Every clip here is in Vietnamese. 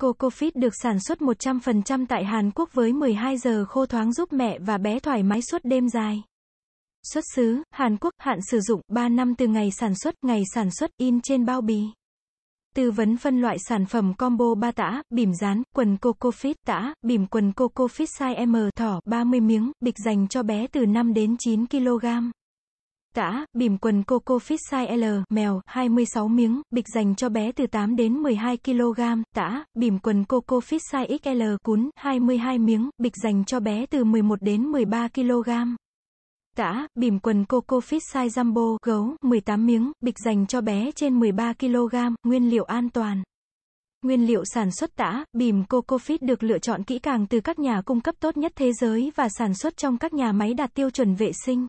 CocoFit được sản xuất 100% tại Hàn Quốc với 12 giờ khô thoáng giúp mẹ và bé thoải mái suốt đêm dài. Xuất xứ, Hàn Quốc, hạn sử dụng 3 năm từ ngày sản xuất, ngày sản xuất, in trên bao bì. Tư vấn phân loại sản phẩm combo 3 tã, bìm rán, quần CocoFit tã, bìm quần CocoFit size M thỏ 30 miếng, bịch dành cho bé từ 5 đến 9 kg tả, bìm quần Coco Fit size L, mèo, 26 miếng, bịch dành cho bé từ 8 đến 12 kg, tả, bìm quần Coco Fit size XL, cún, 22 miếng, bịch dành cho bé từ 11 đến 13 kg. Tả, bìm quần Coco Fit size Jumbo, gấu, 18 miếng, bịch dành cho bé trên 13 kg, nguyên liệu an toàn. Nguyên liệu sản xuất tả, bìm Coco Fit được lựa chọn kỹ càng từ các nhà cung cấp tốt nhất thế giới và sản xuất trong các nhà máy đạt tiêu chuẩn vệ sinh.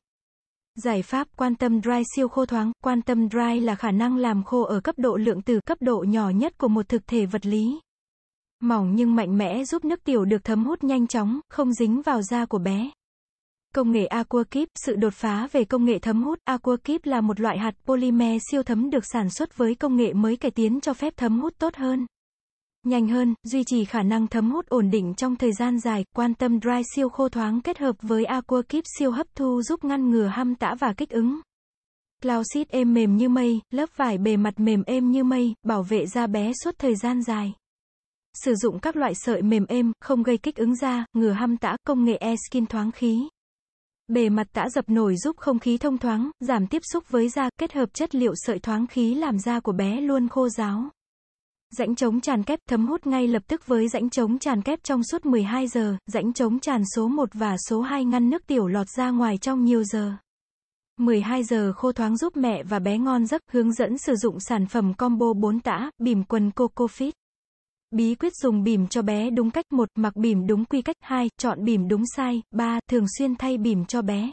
Giải pháp quan tâm dry siêu khô thoáng, quan tâm dry là khả năng làm khô ở cấp độ lượng tử, cấp độ nhỏ nhất của một thực thể vật lý. Mỏng nhưng mạnh mẽ giúp nước tiểu được thấm hút nhanh chóng, không dính vào da của bé. Công nghệ Aquakip, sự đột phá về công nghệ thấm hút, Aquakip là một loại hạt polymer siêu thấm được sản xuất với công nghệ mới cải tiến cho phép thấm hút tốt hơn nhanh hơn, duy trì khả năng thấm hút ổn định trong thời gian dài, quan tâm dry siêu khô thoáng kết hợp với Aqua Keep siêu hấp thu giúp ngăn ngừa ham tã và kích ứng. Cloudseed êm mềm như mây, lớp vải bề mặt mềm êm như mây, bảo vệ da bé suốt thời gian dài. Sử dụng các loại sợi mềm êm, không gây kích ứng da, ngừa ham tã, công nghệ e-skin thoáng khí. Bề mặt tã dập nổi giúp không khí thông thoáng, giảm tiếp xúc với da, kết hợp chất liệu sợi thoáng khí làm da của bé luôn khô ráo. Rãnh trống tràn kép thấm hút ngay lập tức với rãnh trống tràn kép trong suốt 12 giờ, rãnh trống tràn số 1 và số 2 ngăn nước tiểu lọt ra ngoài trong nhiều giờ. 12 giờ khô thoáng giúp mẹ và bé ngon giấc, hướng dẫn sử dụng sản phẩm combo 4 tã, bìm quần Coco Fit. Bí quyết dùng bìm cho bé đúng cách 1. Mặc bìm đúng quy cách 2. Chọn bìm đúng size 3. Thường xuyên thay bìm cho bé.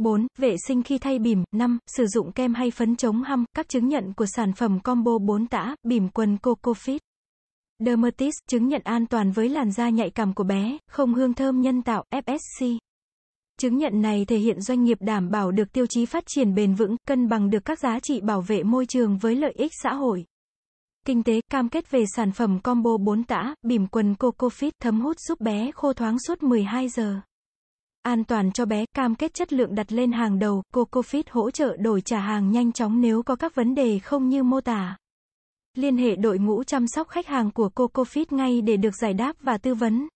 4. Vệ sinh khi thay bìm. 5. Sử dụng kem hay phấn chống hăm. Các chứng nhận của sản phẩm combo 4 tã, bìm quần cocofit Dermatis, chứng nhận an toàn với làn da nhạy cảm của bé, không hương thơm nhân tạo, FSC. Chứng nhận này thể hiện doanh nghiệp đảm bảo được tiêu chí phát triển bền vững, cân bằng được các giá trị bảo vệ môi trường với lợi ích xã hội. Kinh tế cam kết về sản phẩm combo 4 tã, bìm quần cocofit thấm hút giúp bé khô thoáng suốt 12 giờ. An toàn cho bé, cam kết chất lượng đặt lên hàng đầu, CocoFit hỗ trợ đổi trả hàng nhanh chóng nếu có các vấn đề không như mô tả. Liên hệ đội ngũ chăm sóc khách hàng của CocoFit ngay để được giải đáp và tư vấn.